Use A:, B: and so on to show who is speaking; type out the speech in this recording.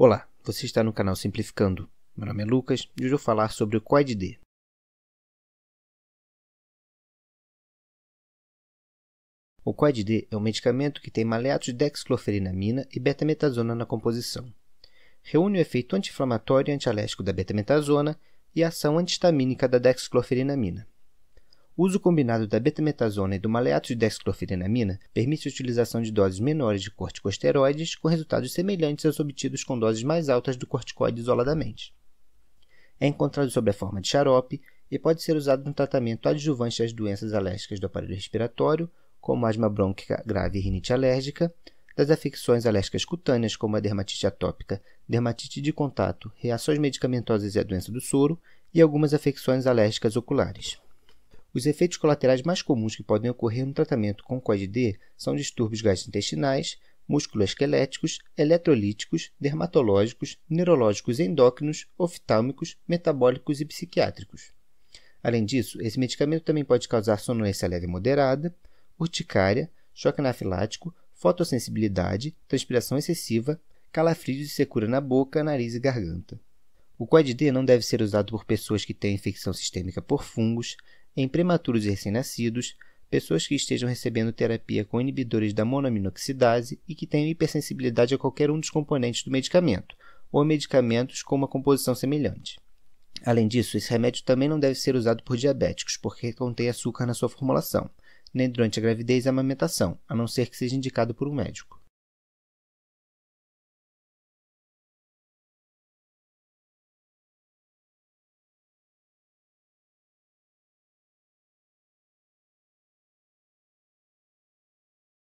A: Olá, você está no canal Simplificando. Meu nome é Lucas e hoje vou falar sobre o D.
B: O D é um medicamento que tem maleatos de dexcloferinamina e betametasona na composição. Reúne o efeito anti-inflamatório e antialérgico da betametasona e a ação antistamínica da dexcloferinamina. O uso combinado da betametasona e do maleato de dexclorfenamina permite a utilização de doses menores de corticosteroides com resultados semelhantes aos obtidos com doses mais altas do corticoide isoladamente. É encontrado sob a forma de xarope e pode ser usado no tratamento adjuvante das doenças alérgicas do aparelho respiratório, como asma brônquica grave e rinite alérgica, das afecções alérgicas cutâneas, como a dermatite atópica, dermatite de contato, reações medicamentosas e a doença do soro, e algumas afecções alérgicas oculares. Os efeitos colaterais mais comuns que podem ocorrer no tratamento com COID são distúrbios gastrointestinais, musculoesqueléticos, eletrolíticos, dermatológicos, neurológicos endócrinos, oftálmicos, metabólicos e psiquiátricos. Além disso, esse medicamento também pode causar sonolência leve moderada, urticária, choque anafilático, fotossensibilidade, transpiração excessiva, calafrios e secura na boca, nariz e garganta. O COID-D não deve ser usado por pessoas que têm infecção sistêmica por fungos, em prematuros e recém-nascidos, pessoas que estejam recebendo terapia com inibidores da monoaminoxidase e que tenham hipersensibilidade a qualquer um dos componentes do medicamento, ou medicamentos com uma composição semelhante. Além disso, esse remédio também não deve ser usado por diabéticos, porque contém açúcar na sua formulação, nem durante a gravidez e a amamentação, a não ser que seja indicado por um médico.